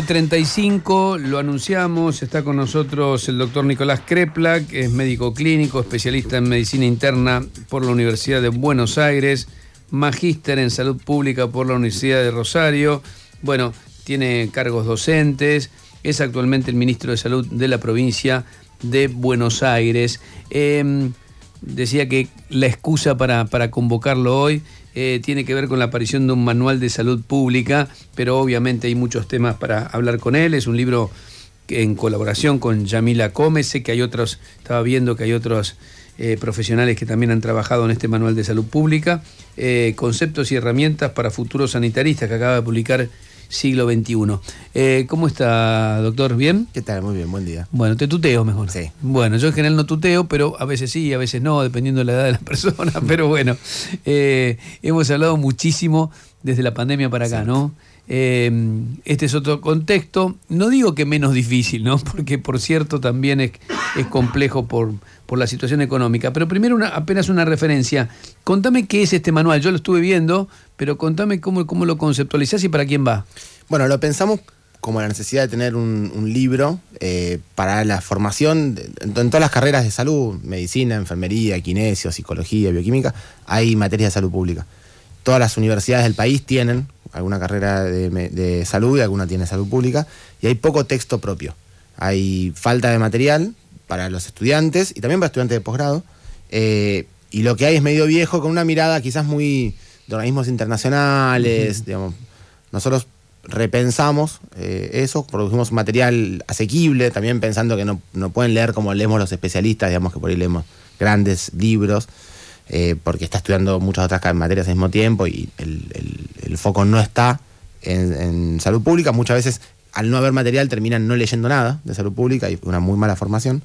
35, lo anunciamos, está con nosotros el doctor Nicolás que es médico clínico, especialista en medicina interna por la Universidad de Buenos Aires, magíster en salud pública por la Universidad de Rosario, bueno, tiene cargos docentes, es actualmente el ministro de salud de la provincia de Buenos Aires. Em, decía que la excusa para, para convocarlo hoy eh, tiene que ver con la aparición de un manual de salud pública, pero obviamente hay muchos temas para hablar con él. Es un libro en colaboración con Yamila Gómez, Sé que hay otros, estaba viendo que hay otros eh, profesionales que también han trabajado en este manual de salud pública. Eh, conceptos y herramientas para futuros sanitaristas que acaba de publicar siglo XXI. Eh, ¿Cómo está, doctor? ¿Bien? ¿Qué tal? Muy bien, buen día. Bueno, te tuteo mejor. Sí. Bueno, yo en general no tuteo, pero a veces sí, a veces no, dependiendo de la edad de la persona. Pero bueno, eh, hemos hablado muchísimo desde la pandemia para acá, ¿no? Eh, este es otro contexto. No digo que menos difícil, ¿no? Porque por cierto también es, complejo por, por, la situación económica. Pero primero apenas una referencia. Contame qué es este manual. Yo lo estuve viendo, pero contame cómo, cómo lo conceptualizás y para quién va. Bueno, lo pensamos como la necesidad de tener un, libro eh, para la formación en, todas las carreras de salud, medicina, enfermería, kinesio, psicología, bioquímica, hay materia de salud pública. Todas las universidades del país tienen alguna carrera de, salud y alguna tiene salud pública, y hay poco texto propio. Hay falta de material para los estudiantes y también para estudiantes de posgrado, eh, y lo que hay es medio viejo con una mirada quizás muy de organismos internacionales, digamos. Nosotros repensamos eh, eso, produjimos material asequible, también pensando que no, pueden leer como leemos los especialistas, digamos que por ahí leemos grandes libros, eh, porque está estudiando muchas otras materias al mismo tiempo y el, foco no está en, salud pública. Muchas veces al no haber material terminan no leyendo nada de salud pública y una muy mala formación.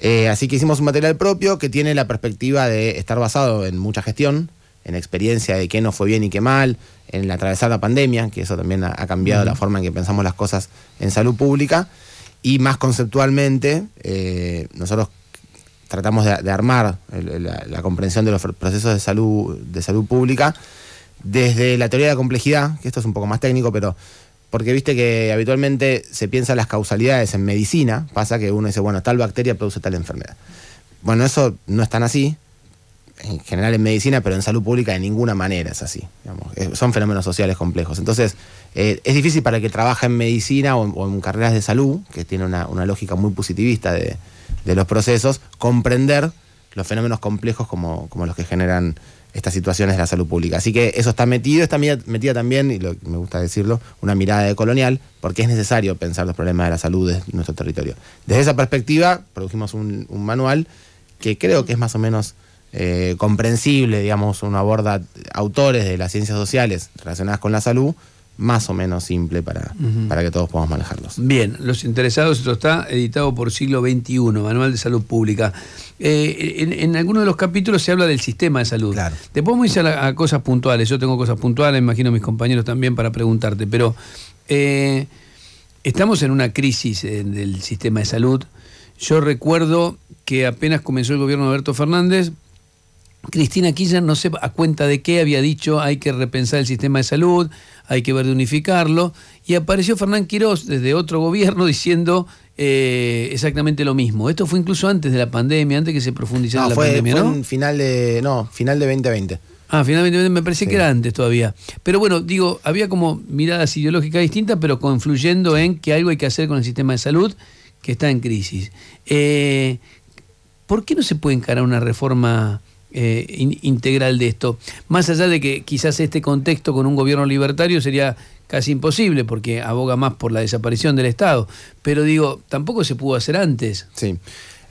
Eh, así que hicimos un material propio que tiene la perspectiva de estar basado en mucha gestión, en experiencia de qué no fue bien y qué mal, en la atravesada pandemia, que eso también ha, cambiado la forma en que pensamos las cosas en salud pública, y más conceptualmente, eh, nosotros tratamos de, armar la, comprensión de los procesos de salud, de salud pública desde la teoría de la complejidad, que esto es un poco más técnico, pero porque viste que habitualmente se piensa las causalidades en medicina, pasa que uno dice, bueno, tal bacteria produce tal enfermedad. Bueno, eso no es tan así, en general en medicina, pero en salud pública de ninguna manera es así. Eh, son fenómenos sociales complejos. Entonces, eh, es difícil para el que trabaja en medicina o, en carreras de salud, que tiene una, lógica muy positivista de, los procesos, comprender los fenómenos complejos como, como, los que generan estas situaciones de la salud pública. Así que eso está metido, está metida también, y me gusta decirlo, una mirada de colonial, porque es necesario pensar los problemas de la salud de nuestro territorio. Desde esa perspectiva, produjimos un manual que creo que es más o menos eh, comprensible, digamos, uno aborda autores de las ciencias sociales relacionadas con la salud, más o menos simple para, para que todos podamos manejarlos. Bien, los interesados, esto está editado por siglo XXI, Manual de Salud Pública. Eh, en, algunos de los capítulos se habla del sistema de salud. Después Te podemos ir a, cosas puntuales, yo tengo cosas puntuales, imagino mis compañeros también para preguntarte, pero eh, estamos en una crisis en el sistema de salud. Yo recuerdo que apenas comenzó el gobierno de Alberto Fernández, Cristina Kirchner no sé a cuenta de qué había dicho hay que repensar el sistema de salud, hay que ver de unificarlo, y apareció Fernán Quirós desde otro gobierno diciendo eh, exactamente lo mismo. Esto fue incluso antes de la pandemia, antes que se profundizara la pandemia, ¿no? final de, no, final de 2020. Ah, finalmente me parece que era antes todavía. Pero bueno, digo, había como miradas ideológicas distintas, pero confluyendo en que algo hay que hacer con el sistema de salud que está en crisis. Eh, ¿Por qué no se puede encarar una reforma eh, integral de esto. Más allá de que quizás este contexto con un gobierno libertario sería casi imposible porque aboga más por la desaparición del Estado, pero digo, tampoco se pudo hacer antes. Sí.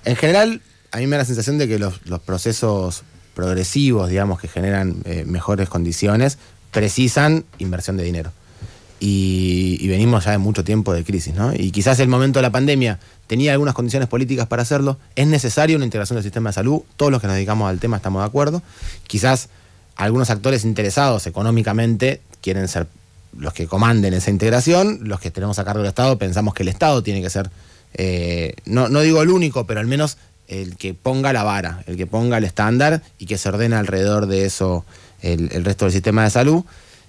En general, a mí me da la sensación de que los, procesos progresivos, digamos, que generan eh, mejores condiciones, precisan inversión de dinero y, venimos ya de mucho tiempo de crisis, ¿no? Y quizás el momento de la pandemia tenía algunas condiciones políticas para hacerlo. Es necesaria una integración del sistema de salud. Todos los que nos dedicamos al tema estamos de acuerdo. Quizás algunos actores interesados económicamente quieren ser los que comanden esa integración. Los que tenemos a cargo del Estado pensamos que el Estado tiene que ser, eh, no, digo el único, pero al menos el que ponga la vara, el que ponga el estándar y que se ordene alrededor de eso el resto del sistema de salud.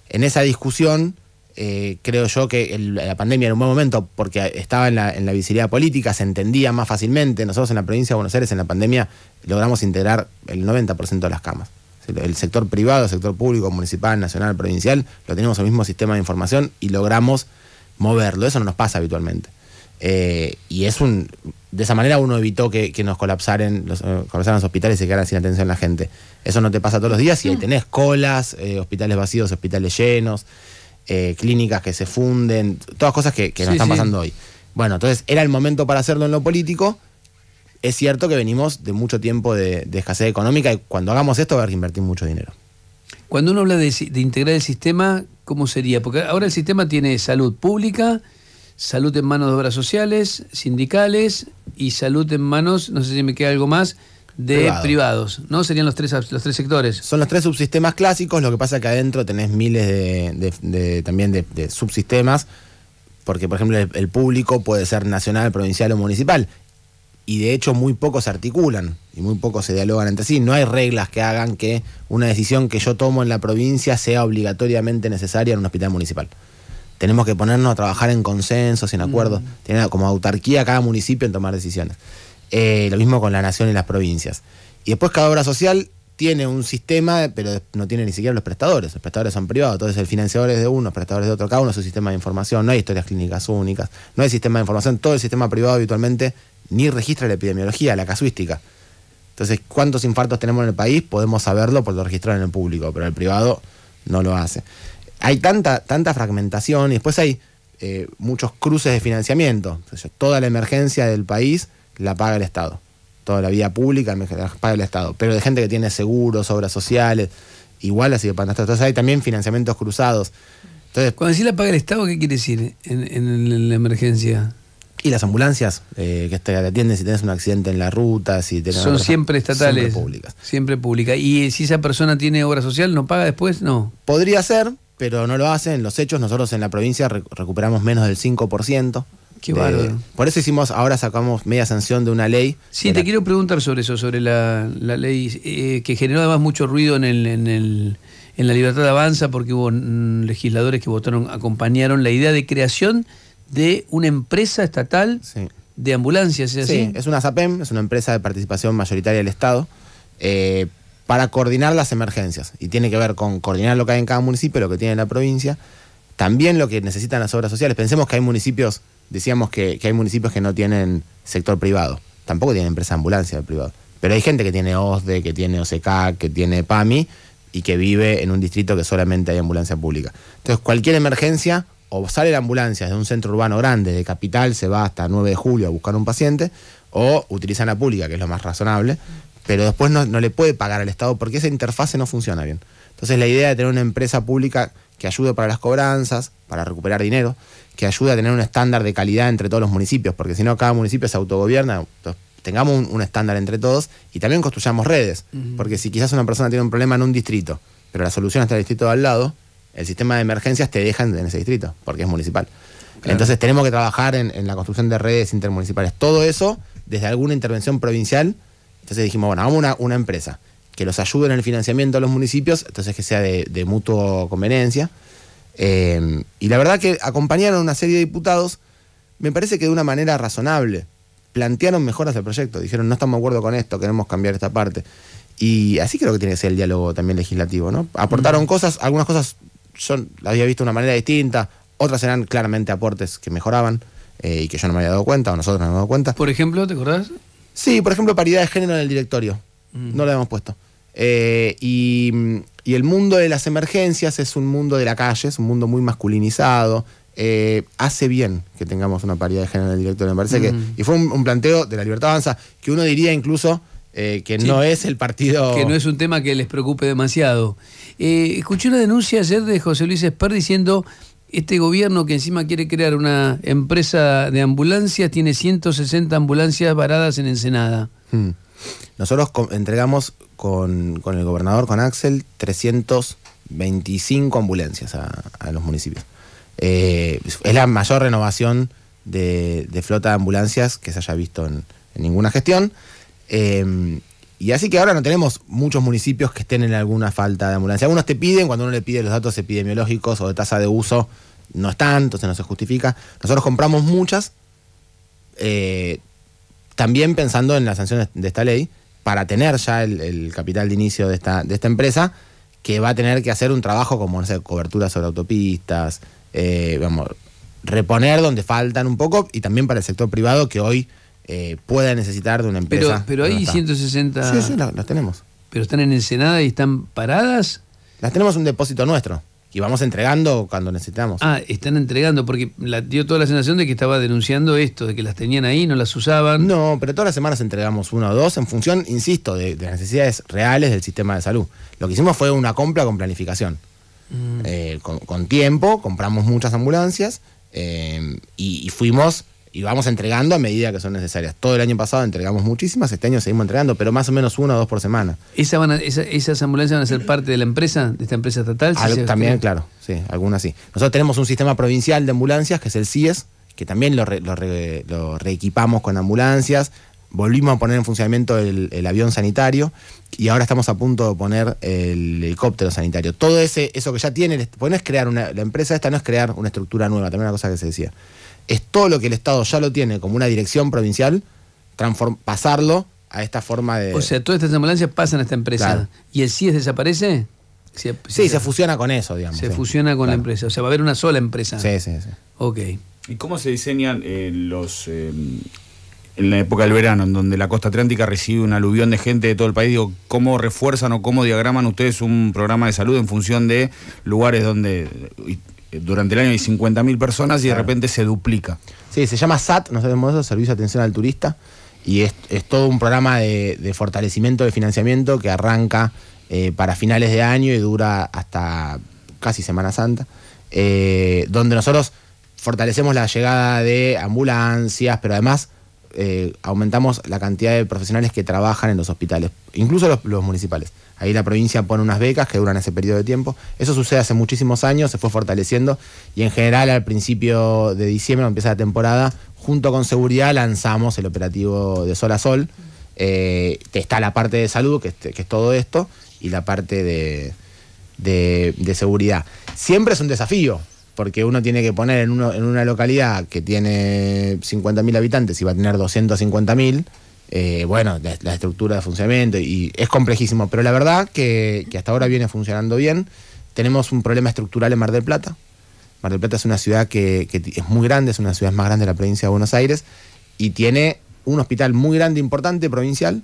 En esa discusión eh, creo yo que la pandemia en un buen momento porque estaba en la, en visibilidad política, se entendía más fácilmente. Nosotros en la provincia de Buenos Aires, en la pandemia, logramos integrar el 90% de las camas. El sector privado, el sector público, municipal, nacional, provincial, lo tenemos el mismo sistema de información y logramos moverlo. Eso no nos pasa habitualmente. Eh, y es un. De esa manera uno evitó que, nos colapsaren los, eh, colapsaran los hospitales y se quedaran sin atención la gente. Eso no te pasa todos los días y ahí mm. tenés colas, hospitales vacíos, hospitales llenos. Eh, clínicas que se funden, todas cosas que, nos están pasando hoy. Bueno, entonces era el momento para hacerlo en lo político. Es cierto que venimos de mucho tiempo de, escasez económica y cuando hagamos esto va a invertir mucho dinero. Cuando uno habla de, de, integrar el sistema, ¿cómo sería? Porque ahora el sistema tiene salud pública, salud en manos de obras sociales, sindicales y salud en manos, no sé si me queda algo más, de privados, ¿no? Serían los tres, los tres sectores. Son los tres subsistemas clásicos, lo que pasa que adentro tenés miles de, también de, subsistemas, porque por ejemplo el, público puede ser nacional, provincial o municipal, y de hecho muy pocos se articulan y muy pocos se dialogan entre sí. No hay reglas que hagan que una decisión que yo tomo en la provincia sea obligatoriamente necesaria en un hospital municipal. Tenemos que ponernos a trabajar en consensos, en acuerdos, mm. Tiene como autarquía cada municipio en tomar decisiones. Eh, lo mismo con la nación y las provincias. Y después cada obra social tiene un sistema, pero no tiene ni siquiera los prestadores. Los prestadores son privados, entonces el financiador es de uno, los prestadores de otro, cada uno su sistema de información, no hay historias clínicas únicas, no hay sistema de información, todo el sistema privado habitualmente ni registra la epidemiología, la casuística. Entonces, ¿cuántos infartos tenemos en el país? Podemos saberlo por lo registrado en el público, pero el privado no lo hace. Hay tanta, tanta fragmentación y después hay eh, muchos cruces de financiamiento. toda la emergencia del país la paga el Estado. Toda la vida pública la paga el Estado. Pero de gente que tiene seguros, obras sociales, igual así sido nuestras Entonces hay también financiamientos cruzados. Entonces, Cuando decís la paga el Estado, ¿qué quiere decir en, la emergencia? Y las ambulancias eh, que te atienden si tienes un accidente en la ruta, si tenés Son siempre estatales. Siempre públicas. Siempre públicas. ¿Y si esa persona tiene obra social, no paga después? No. Podría ser, pero no lo hacen. Los hechos, nosotros en la provincia recuperamos menos del 5%. Qué Por eso hicimos, ahora sacamos media sanción de una ley. Sí, te quiero preguntar sobre eso, sobre la, ley eh, que generó además mucho ruido en, el, en, la libertad de avanza porque hubo legisladores que votaron, acompañaron la idea de creación de una empresa estatal de ambulancias, ¿es Sí, es una SAPEM, es una empresa de participación mayoritaria del Estado. Eh, para coordinar las emergencias. Y tiene que ver con coordinar lo que hay en cada municipio, lo que tiene la provincia, también lo que necesitan las obras sociales. Pensemos que hay municipios decíamos que, hay municipios que no tienen sector privado, tampoco tienen empresa de ambulancia privada. privado, pero hay gente que tiene OSDE, que tiene OCK, que tiene PAMI y que vive en un distrito que solamente hay ambulancia pública. Entonces, cualquier emergencia, o sale la ambulancia de un centro urbano grande, de capital, se va hasta 9 de julio a buscar un paciente, o utilizan la pública, que es lo más razonable, pero después no, no le puede pagar al Estado porque esa interfase no funciona bien. Entonces, la idea de tener una empresa pública que ayude para las cobranzas, para recuperar dinero, que ayude a tener un estándar de calidad entre todos los municipios, porque si no, cada municipio se autogobierna. Entonces, tengamos un, estándar entre todos y también construyamos redes, porque si quizás una persona tiene un problema en un distrito, pero la solución está en el distrito de al lado, el sistema de emergencias te deja en, ese distrito, porque es municipal. Entonces tenemos que trabajar en, la construcción de redes intermunicipales. Todo eso desde alguna intervención provincial. Entonces dijimos, bueno, hagamos una, una empresa que los ayude en el financiamiento a los municipios, entonces que sea de, de mutua conveniencia. Em, y la verdad que acompañaron a una serie de diputados, me parece que de una manera razonable. Plantearon mejoras al proyecto, dijeron no estamos de acuerdo con esto, queremos cambiar esta parte. Y así creo que tiene que ser el diálogo también legislativo, ¿no? Aportaron mm. cosas, algunas cosas son las había visto de una manera distinta, otras eran claramente aportes que mejoraban eh, y que yo no me había dado cuenta, o nosotros no nos habíamos dado cuenta. Por ejemplo, ¿te acordás? Sí, por ejemplo, paridad de género en el directorio. Mm. No lo habíamos puesto. Eh, y, el mundo de las emergencias es un mundo de la calle, es un mundo muy masculinizado. Eh, hace bien que tengamos una paridad de género en el director, me parece que. Mm. Y fue un, planteo de la libertad avanza que uno diría incluso eh, que no es el partido. Que no es un tema que les preocupe demasiado. escuché una denuncia ayer de José Luis Esper diciendo este gobierno que encima quiere crear una empresa de ambulancias tiene 160 ambulancias varadas en Ensenada. Hmm. Nosotros entregamos con, el gobernador, con Axel, 325 ambulancias a, los municipios. Eh, es la mayor renovación de, flota de ambulancias que se haya visto en, ninguna gestión. Eh, y así que ahora no tenemos muchos municipios que estén en alguna falta de ambulancia. Algunos te piden, cuando uno le pide los datos epidemiológicos o de tasa de uso, no están, entonces no se justifica. Nosotros compramos muchas, eh, también pensando en las sanciones de esta ley, para tener ya el, capital de inicio de esta, de esta empresa, que va a tener que hacer un trabajo como no sé, cobertura sobre autopistas, eh, vamos, reponer donde faltan un poco y también para el sector privado que hoy eh, pueda necesitar de una empresa. Pero, hay 160. Sí, sí, las, tenemos. Pero están en Ensenada y están paradas. Las tenemos un depósito nuestro y vamos entregando cuando necesitamos. Ah, están entregando, porque dio toda la sensación de que estaba denunciando esto, de que las tenían ahí, no las usaban. No, pero todas las semanas entregamos uno o dos en función, insisto, de, las necesidades reales del sistema de salud. Lo que hicimos fue una compra con planificación. Mm. Eh, con, tiempo, compramos muchas ambulancias eh, y fuimos y vamos entregando a medida que son necesarias. Todo el año pasado entregamos muchísimas, este año seguimos entregando, pero más o menos una o dos por semana. ¿Esa ¿Esas ambulancias van a ser parte de la empresa, de esta empresa estatal? también, claro, sí, algunas sí. Nosotros tenemos un sistema provincial de ambulancias, que es el CIES, que también lo, reequipamos con ambulancias, volvimos a poner en funcionamiento el, avión sanitario y ahora estamos a punto de poner el helicóptero sanitario. Todo ese, eso que ya tiene, pues no es crear una, la empresa esta no es crear una estructura nueva, también una cosa que se decía es todo lo que el Estado ya lo tiene como una dirección provincial, pasarlo a esta forma de... O sea, todas estas ambulancias pasan a esta empresa. ¿Y el CIES desaparece? sí, se, fusiona con eso, digamos. Se fusiona con la empresa. O sea, va a haber una sola empresa. Sí, sí, sí. Ok. ¿Y cómo se diseñan eh, los... Eh, en la época del verano, en donde la costa atlántica recibe un aluvión de gente de todo el país, digo, ¿cómo refuerzan o cómo diagraman ustedes un programa de salud en función de lugares donde eh, durante el año hay 50.000 personas y de repente se duplica. Sí, se llama SAT, sé sabemos eso, Servicio de Atención al Turista, y es, todo un programa de, fortalecimiento de financiamiento que arranca eh, para finales de año y dura hasta casi Semana Santa, eh, donde nosotros fortalecemos la llegada de ambulancias, pero además eh, aumentamos la cantidad de profesionales que trabajan en los hospitales, incluso los, municipales. Ahí la provincia pone unas becas que duran ese periodo de tiempo. Eso sucede hace muchísimos años, se fue fortaleciendo y en general al principio de diciembre, empieza la temporada, junto con seguridad lanzamos el operativo de sol a sol. Eh, que está la parte de salud, este, que, es todo esto, y la parte de seguridad. Siempre es un desafío, porque uno tiene que poner en, una localidad que tiene 50.000 habitantes y va a tener 250.000, eh, bueno, la, estructura de funcionamiento y es complejísimo, pero la verdad que, hasta ahora viene funcionando bien. Tenemos un problema estructural en Mar del Plata. Mar del Plata es una ciudad que, que es muy grande, es una ciudad más grande de la provincia de Buenos Aires y tiene un hospital muy grande, importante, provincial,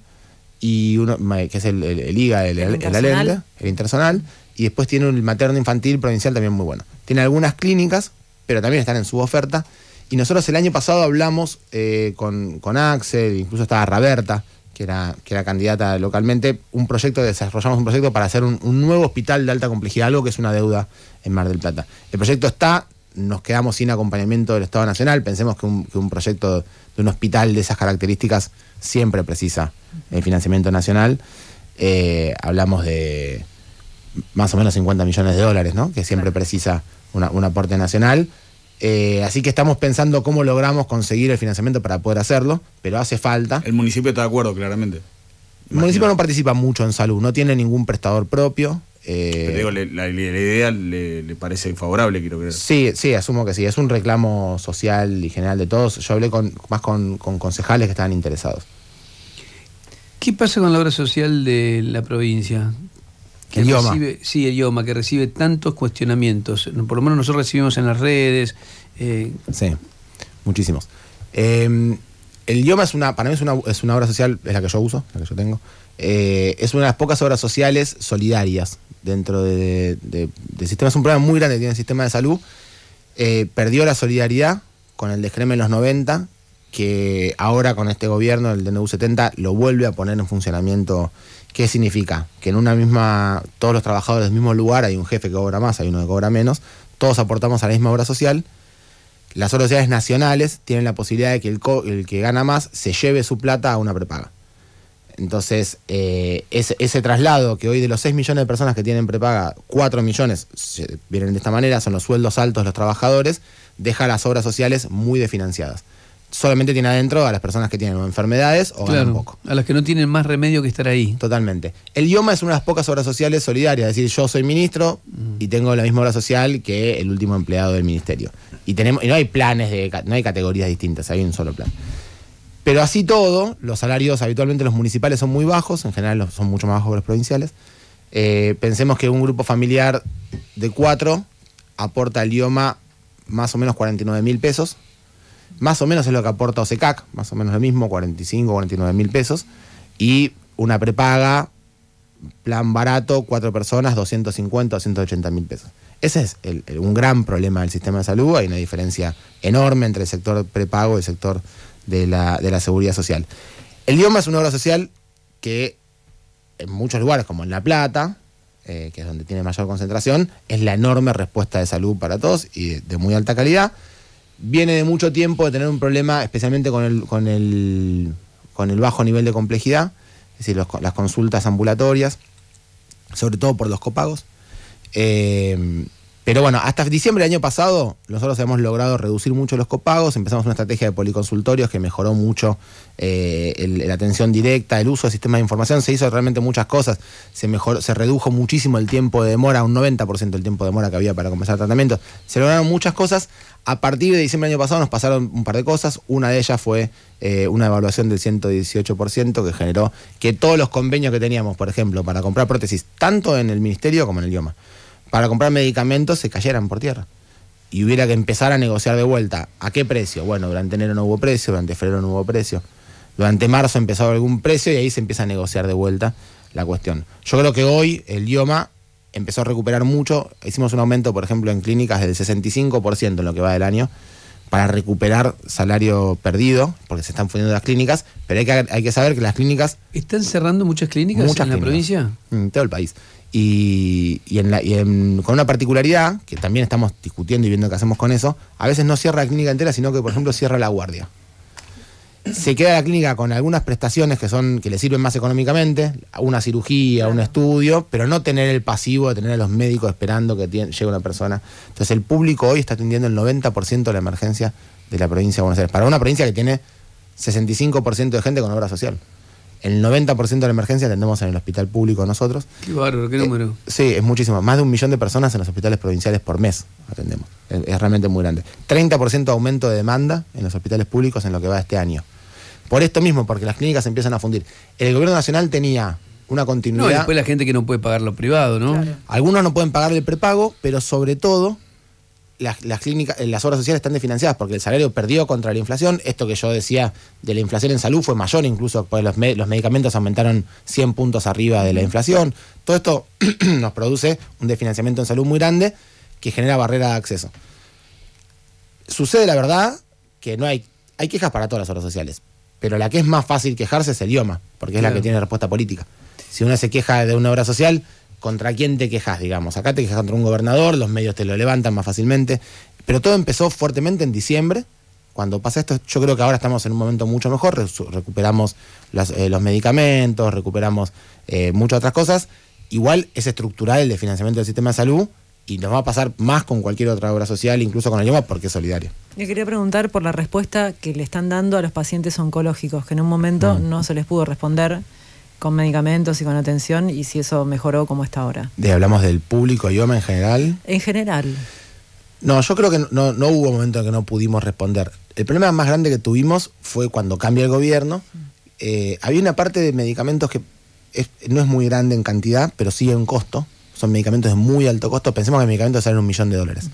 y uno que es el, el IGA, el, el, Internacional, y después tiene un materno infantil provincial también muy bueno. Tiene algunas clínicas, pero también están en su oferta. Y nosotros el año pasado hablamos eh, con, Axel, incluso estaba Raberta, que era, que era candidata localmente, un proyecto, desarrollamos un proyecto para hacer un, nuevo hospital de alta complejidad, algo que es una deuda en Mar del Plata. El proyecto está, nos quedamos sin acompañamiento del Estado Nacional, pensemos que un, que un proyecto de un hospital de esas características siempre precisa el financiamiento nacional. Eh, hablamos de más o menos 50 millones de dólares, ¿no? Que siempre precisa un aporte nacional. Eh, así que estamos pensando cómo logramos conseguir el financiamiento para poder hacerlo, pero hace falta. El municipio está de acuerdo, claramente. El municipio no participa mucho en salud, no tiene ningún prestador propio, eh, digo, la, idea le, parece favorable, quiero creer. Sí, sí, asumo que sí. Es un reclamo social y general de todos. Yo hablé más con, concejales que estaban interesados. ¿Qué pasa con la obra social de la provincia? el sí, el idioma, que recibe tantos cuestionamientos. Por lo menos nosotros recibimos en las redes. Eh, sí, muchísimos. Eh, el idioma es una, para mí es una, obra social, es la que yo uso, la que yo tengo. Eh, es una de las pocas obras sociales solidarias dentro de, sistema. Es un problema muy grande que tiene el sistema de salud. Eh, perdió la solidaridad con el descreme en los 90, que ahora con este gobierno, el nu 70, lo vuelve a poner en funcionamiento. ¿Qué significa? Que en una misma, todos los trabajadores del mismo lugar, hay un jefe que cobra más, hay uno que cobra menos, todos aportamos a la misma obra social las sociedades nacionales tienen la posibilidad de que el, que gana más se lleve su plata a una prepaga. Entonces, eh, ese, traslado que hoy de los 6 millones de personas que tienen prepaga, 4 millones vienen de esta manera, son los sueldos altos los trabajadores, deja las obras sociales muy desfinanciadas. Solamente tiene adentro a las personas que tienen enfermedades o A las que no tienen más remedio que estar ahí. Totalmente. El idioma es una de las pocas obras sociales solidarias, es decir, yo soy ministro mm. y tengo la misma obra social que el último empleado del ministerio. Y, tenemos, no hay planes, de, no hay categorías distintas, hay un solo plan. Pero así todo, los salarios habitualmente los municipales son muy bajos, en general son mucho más bajos que los provinciales. Eh, pensemos que un grupo familiar de cuatro aporta al IOMA más o menos 49 mil pesos. Más o menos es lo que aporta OSECAC, más o menos lo mismo, 45, 49 mil pesos. Y una prepaga plan barato, cuatro personas, 250 o mil pesos. Ese es un gran problema del sistema de salud. Hay una diferencia enorme entre el sector prepago y el sector de la, seguridad social. El idioma es un obra social que en muchos lugares, como en La Plata, eh, que es donde tiene mayor concentración, es la enorme respuesta de salud para todos y de, muy alta calidad. Viene de mucho tiempo de tener un problema, especialmente con el bajo nivel de complejidad es decir, las consultas ambulatorias, sobre todo por los copagos. Em, pero bueno, hasta diciembre del año pasado nosotros hemos logrado reducir mucho los copagos, empezamos una estrategia de policonsultorios que mejoró mucho eh, la atención directa, el uso del sistema de información, se hizo realmente muchas cosas, se, mejoró, se redujo muchísimo el tiempo de demora, un 90% el tiempo de demora que había para comenzar tratamiento, se lograron muchas cosas a partir de diciembre del año pasado nos pasaron un par de cosas. Una de ellas fue eh, una evaluación del 118% que generó que todos los convenios que teníamos, por ejemplo, para comprar prótesis, tanto en el ministerio como en el idioma, para comprar medicamentos, se cayeran por tierra. Y hubiera que empezar a negociar de vuelta. ¿A qué precio? Bueno, durante enero no hubo precio, durante febrero no hubo precio. Durante marzo empezó algún precio y ahí se empieza a negociar de vuelta la cuestión. Yo creo que hoy el idioma empezó a recuperar mucho. Hicimos un aumento, por ejemplo, en clínicas del 65% en lo que va del año para recuperar salario perdido, porque se están fundiendo las clínicas, pero hay que, hay que saber que las clínicas... ¿Están cerrando muchas clínicas en la provincia? En todo el país. Y, en y en, con una particularidad, que también estamos discutiendo y viendo qué hacemos con eso, a veces no cierra la clínica entera, sino que, por ejemplo, cierra la guardia se queda la clínica con algunas prestaciones que son que le sirven más económicamente, una cirugía, un estudio, pero no tener el pasivo de tener a los médicos esperando que llegue una persona. Entonces el público hoy está atendiendo el 90% de la emergencia de la provincia de Buenos Aires, para una provincia que tiene 65% de gente con obra social. El 90% de la emergencia atendemos en el hospital público nosotros. Qué bárbaro, qué número. Eh, sí, es muchísimo. Más de un millón de personas en los hospitales provinciales por mes atendemos. Es, es realmente muy grande. 30% aumento de demanda en los hospitales públicos en lo que va este año. Por esto mismo, porque las clínicas empiezan a fundir. El gobierno nacional tenía una continuidad. No, y después la gente que no puede pagar lo privado, ¿no? Algunos no pueden pagar el prepago, pero sobre todo las, clínicas, eh, las obras sociales están desfinanciadas porque el salario perdió contra la inflación. Esto que yo decía de la inflación en salud fue mayor, incluso porque los, los medicamentos aumentaron 100 puntos arriba de la inflación. Todo esto nos produce un desfinanciamiento en salud muy grande que genera barrera de acceso. Sucede la verdad que no hay, hay quejas para todas las obras sociales, pero la que es más fácil quejarse es el idioma, porque es la que tiene respuesta política. Si uno se queja de una obra social, ¿contra quién te quejas, digamos? Acá te quejas contra un gobernador, los medios te lo levantan más fácilmente, pero todo empezó fuertemente en diciembre. Cuando pasa esto, yo creo que ahora estamos en un momento mucho mejor, recuperamos eh, los, medicamentos, recuperamos eh, muchas otras cosas. Igual es estructural el de financiamiento del sistema de salud, y nos va a pasar más con cualquier otra obra social, incluso con el iOMA porque es solidario. Le quería preguntar por la respuesta que le están dando a los pacientes oncológicos, que en un momento mm. no, se les pudo responder con medicamentos y con atención, y si eso mejoró como está ahora. hablamos del público IOMA en general? En general. No, yo creo que no, no hubo momento en que no pudimos responder. El problema más grande que tuvimos fue cuando cambia el gobierno. Mm. Eh, había una parte de medicamentos que no es muy grande en cantidad, pero sí en costo son medicamentos de muy alto costo, pensemos que medicamentos salen un millón de dólares.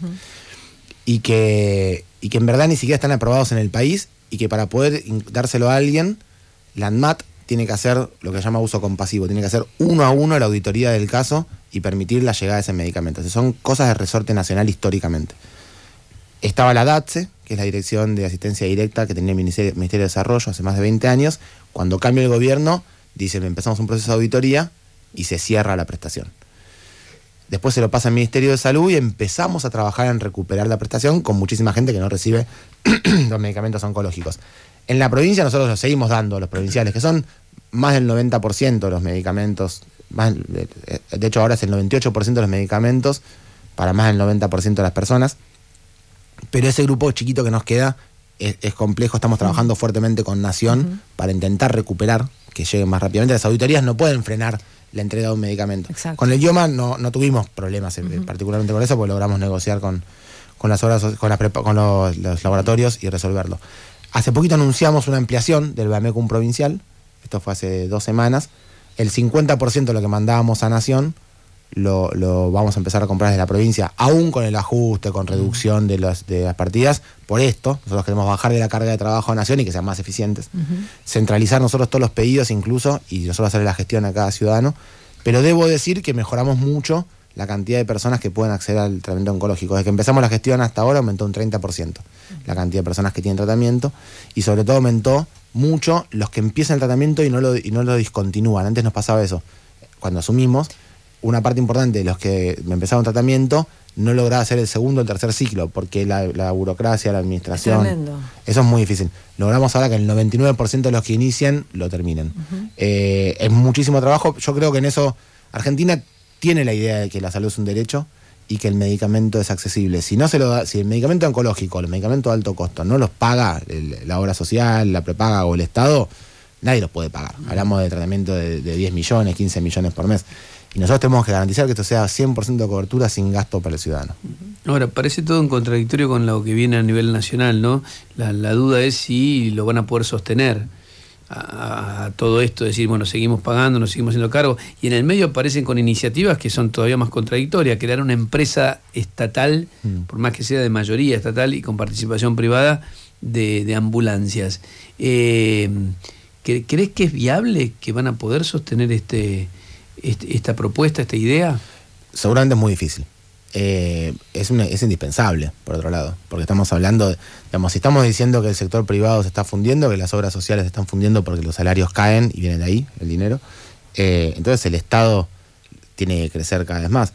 y, que, que en verdad ni siquiera están aprobados en el país y que para poder dárselo a alguien, la ANMAT tiene que hacer lo que se llama uso compasivo, tiene que hacer uno a uno la auditoría del caso y permitir la llegada de ese medicamento. son cosas de resorte nacional históricamente. Estaba la DATSE, que es la Dirección de Asistencia Directa que tenía el Ministerio, de Desarrollo hace más de 20 años. Cuando cambia el gobierno, dicen empezamos un proceso de auditoría y se cierra la prestación. Después se lo pasa al Ministerio de Salud y empezamos a trabajar en recuperar la prestación con muchísima gente que no recibe los medicamentos oncológicos. En la provincia nosotros los seguimos dando a los provinciales, que son más del 90% de los medicamentos, de hecho ahora es el 98% de los medicamentos para más del 90% de las personas. Pero ese grupo chiquito que nos queda es, complejo, estamos trabajando fuertemente con Nación para intentar recuperar que llegue más rápidamente. Las auditorías no pueden frenar la entrega de un medicamento. Con el idioma no, no tuvimos problemas, particularmente con eso, porque logramos negociar con, con las obras, con, las con los, los, laboratorios y resolverlo. Hace poquito anunciamos una ampliación del Bamecum provincial, esto fue hace dos semanas. El 50% de lo que mandábamos a Nación lo, vamos a empezar a comprar desde la provincia, aún con el ajuste, con reducción de las, partidas, por esto, nosotros queremos bajar de la carga de trabajo a Nación y que sean más eficientes, centralizar nosotros todos los pedidos incluso y nosotros hacer la gestión a cada ciudadano, pero debo decir que mejoramos mucho la cantidad de personas que pueden acceder al tratamiento oncológico. Desde que empezamos la gestión hasta ahora aumentó un 30% la cantidad de personas que tienen tratamiento y sobre todo aumentó mucho los que empiezan el tratamiento y no y no lo discontinúan. Antes nos pasaba eso. Cuando asumimos, una parte importante de los que empezaron tratamiento no lograba hacer el segundo o el tercer ciclo, porque la, burocracia, la administración, eso es muy difícil. Logramos ahora que el 99% de los que inician lo terminen. Eh, es muchísimo trabajo, yo creo que en eso Argentina tiene la idea de que la salud es un derecho y que el medicamento es accesible. Si no se lo el medicamento oncológico, el medicamento de alto costo, no los paga la obra social, la prepaga o el Estado, nadie los puede pagar. Hablamos de tratamiento de 10 millones, 15 millones por mes. Y nosotros tenemos que garantizar que esto sea 100% de cobertura sin gasto para el ciudadano. Ahora, parece todo en contradictorio con lo que viene a nivel nacional, ¿no? La, duda es si lo van a poder sostener a, todo esto, decir, bueno, seguimos pagando, nos seguimos haciendo cargo. Y en el medio aparecen con iniciativas que son todavía más contradictorias, crear una empresa estatal, mm. por más que sea de mayoría estatal y con participación privada, de, ambulancias. Eh, ¿Crees que es viable que van a poder sostener este esta propuesta, esta idea? Seguramente es muy difícil. Eh, es, indispensable, por otro lado, porque estamos hablando, digamos, si estamos diciendo que el sector privado se está fundiendo, que las obras sociales se están fundiendo porque los salarios caen y viene de ahí el dinero, eh, entonces el Estado tiene que crecer cada vez más.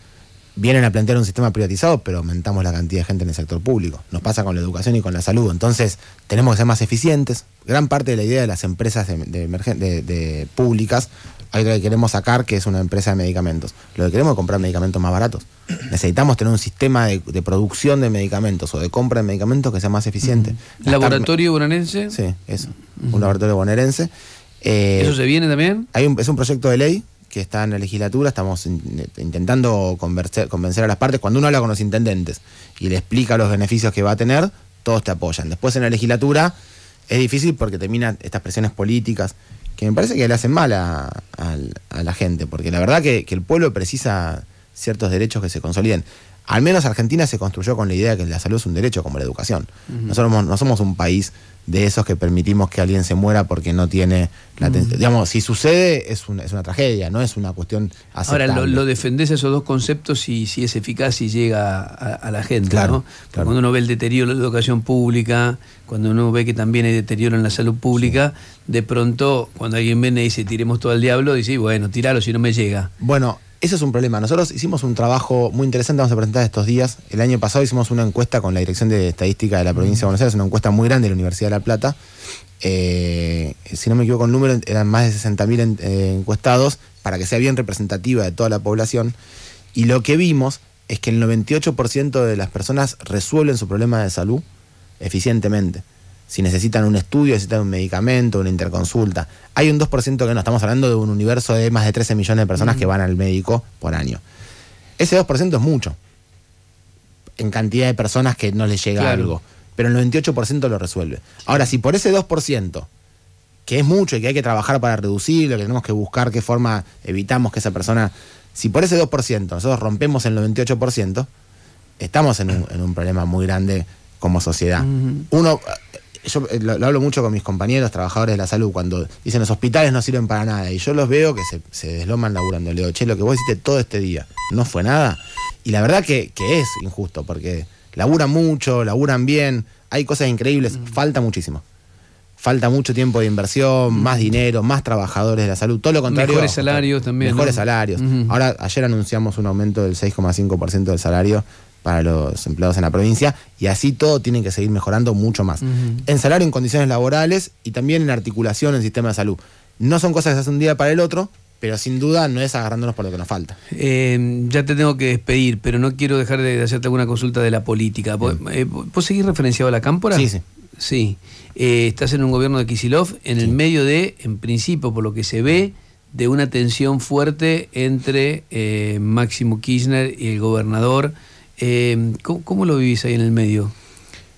Vienen a plantear un sistema privatizado, pero aumentamos la cantidad de gente en el sector público. Nos pasa con la educación y con la salud. Entonces, tenemos que ser más eficientes. Gran parte de la idea de las empresas de públicas hay que queremos sacar, que es una empresa de medicamentos. Lo que queremos es comprar medicamentos más baratos. Necesitamos tener un sistema de, producción de medicamentos o de compra de medicamentos que sea más eficiente. ¿Laboratorio bonaerense? Sí, eso. Un laboratorio bonaerense. Eh, ¿Eso se viene también? es un proyecto de ley que está en la legislatura, estamos eh, intentando convencer, convencer a las partes. Cuando uno habla con los intendentes y le explica los beneficios que va a tener, todos te apoyan. Después en la legislatura es difícil porque terminan estas presiones políticas que me parece que le hacen mal a, la gente, porque la verdad que, que, el pueblo precisa ciertos derechos que se consoliden. Al menos Argentina se construyó con la idea que la salud es un derecho como la educación. Nosotros no somos un país de esos que permitimos que alguien se muera porque no tiene la mm. atención. Digamos, si sucede, es una, es una tragedia, no es una cuestión aceptable. Ahora, lo, lo defendés esos dos conceptos y si es eficaz y llega a, la gente, claro, Cuando uno ve el deterioro de la educación pública, cuando uno ve que también hay deterioro en la salud pública, de pronto, cuando alguien viene y dice tiremos todo al diablo, dice, bueno, tiralo si no me llega. Bueno, eso es un problema. Nosotros hicimos un trabajo muy interesante, vamos a presentar estos días. El año pasado hicimos una encuesta con la Dirección de Estadística de la Provincia de Buenos Aires, una encuesta muy grande de la Universidad de La Plata. Eh, si no me equivoco el número, eran más de 60.000 eh, encuestados para que sea bien representativa de toda la población. Y lo que vimos es que el 98% de las personas resuelven su problema de salud eficientemente si necesitan un estudio, necesitan un medicamento, una interconsulta. Hay un 2% que no, estamos hablando de un universo de más de 13 millones de personas que van al médico por año. Ese 2% es mucho en cantidad de personas que no les llega algo, pero el 98% lo resuelve. Ahora, si por ese 2%, que es mucho y que hay que trabajar para reducirlo, que tenemos que buscar qué forma evitamos que esa persona, si por ese 2% nosotros rompemos el 98%, estamos en un, problema muy grande como sociedad. Uno yo eh, lo, hablo mucho con mis compañeros, trabajadores de la salud, cuando dicen los hospitales no sirven para nada, y yo los veo que se, desloman laburando. Le digo, che, lo que vos hiciste todo este día, no fue nada. Y la verdad que, es injusto, porque laburan mucho, laburan bien, hay cosas increíbles, mm. falta muchísimo. Falta mucho tiempo de inversión, mm. más dinero, más trabajadores de la salud, todo lo contrario. Mejores salarios también. Mejores salarios. Ahora, ayer anunciamos un aumento del 6,5% del salario para los empleados en la provincia y así todo tiene que seguir mejorando mucho más. En salario, en condiciones laborales y también en articulación en sistema de salud. No son cosas que se hacen un día para el otro, pero sin duda no es agarrándonos por lo que nos falta. Em, ya te tengo que despedir, pero no quiero dejar de hacerte alguna consulta de la política. ¿Vos, eh, seguir seguís referenciado a la cámpora? Sí, sí. Eh, estás en un gobierno de Kisilov en el medio de, en principio, por lo que se ve, de una tensión fuerte entre eh, Máximo Kirchner y el gobernador. Em, ¿cómo, lo vivís ahí en el medio?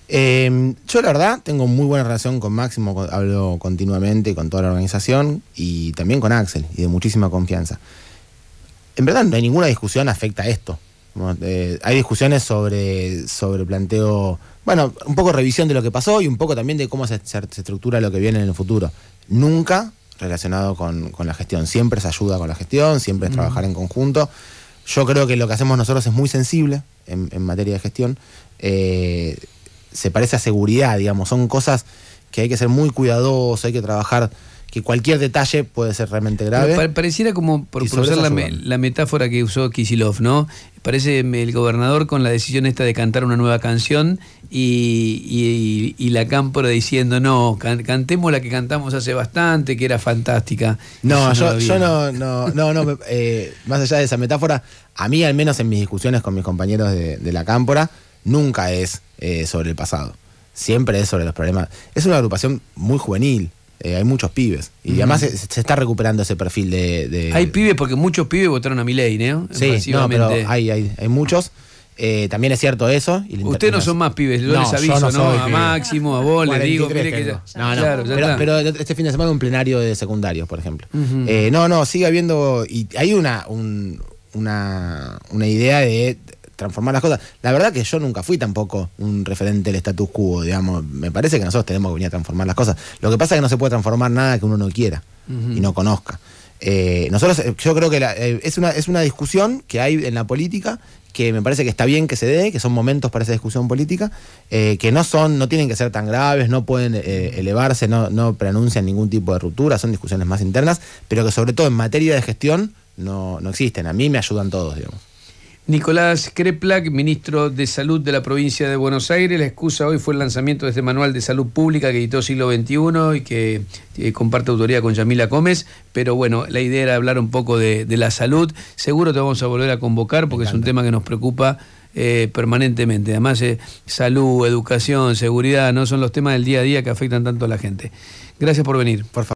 Em, yo la verdad tengo muy buena relación con Máximo, hablo continuamente con toda la organización y también con Axel y de muchísima confianza. En verdad no hay ninguna discusión afecta a esto. Eh, hay discusiones sobre, sobre planteo, bueno, un poco revisión de lo que pasó y un poco también de cómo se, estructura lo que viene en el futuro. Nunca relacionado con, con, la gestión, siempre se ayuda con la gestión, siempre es trabajar en conjunto. Yo creo que lo que hacemos nosotros es muy sensible, en, materia de gestión, eh, se parece a seguridad, digamos, son cosas que hay que ser muy cuidadosos, hay que trabajar que cualquier detalle puede ser realmente grave. pareciera como, por, usar la, metáfora que usó Kisilov, ¿no? Parece mm, el gobernador con la decisión esta de cantar una nueva canción y, la cámpora diciendo, no, cantemos la que cantamos hace bastante, que era fantástica. No, yo, no, no, no, no eh, más allá de esa metáfora, a mí al menos en mis discusiones con mis compañeros de, la cámpora, nunca es eh, sobre el pasado siempre es sobre los problemas. Es una agrupación muy juvenil. Eh, hay muchos pibes. Y además se, está recuperando ese perfil de, Hay pibes porque muchos pibes votaron a mi ley, ¿no? Sí, no, pero hay, muchos. Eh, también es cierto eso. Ustedes no son más pibes, yo les aviso, no, A Máximo, a vos, les digo, mire que No, pero, este, este fin de semana un plenario de secundarios, por ejemplo. Eh, no, no, sigue habiendo. Y hay una, una idea de transformar las cosas. La verdad que yo nunca fui tampoco un referente del status quo, digamos. Me parece que nosotros tenemos que venir a transformar las cosas. Lo que pasa es que no se puede transformar nada que uno no quiera y no conozca. Eh, nosotros, eh, yo creo que eh, es, una, es una discusión que hay en la política que me parece que está bien que se dé, que son momentos para esa discusión política, que no son, no tienen que ser tan graves, no pueden elevarse, no, no pronuncian ningún tipo de ruptura, son discusiones más internas, pero que sobre todo en materia de gestión no, no existen. A mí me ayudan todos, digamos. Nicolás Kreplak, ministro de Salud de la provincia de Buenos Aires. La excusa hoy fue el lanzamiento de este manual de salud pública que editó siglo XXI y que eh, comparte autoría con Yamila Gómez. Pero bueno, la idea era hablar un poco de, la salud. Seguro te vamos a volver a convocar porque es un tema que nos preocupa. Eh, permanentemente. Además, eh, salud, educación, seguridad, no son los temas del día a día que afectan tanto a la gente. Gracias por venir. Por favor.